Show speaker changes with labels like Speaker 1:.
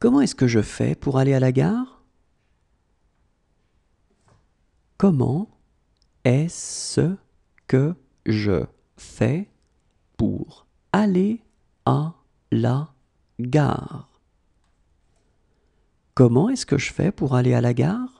Speaker 1: Comment est-ce que je fais pour aller à la gare Comment est-ce que je fais pour aller à la gare Comment est-ce que je fais pour aller à la gare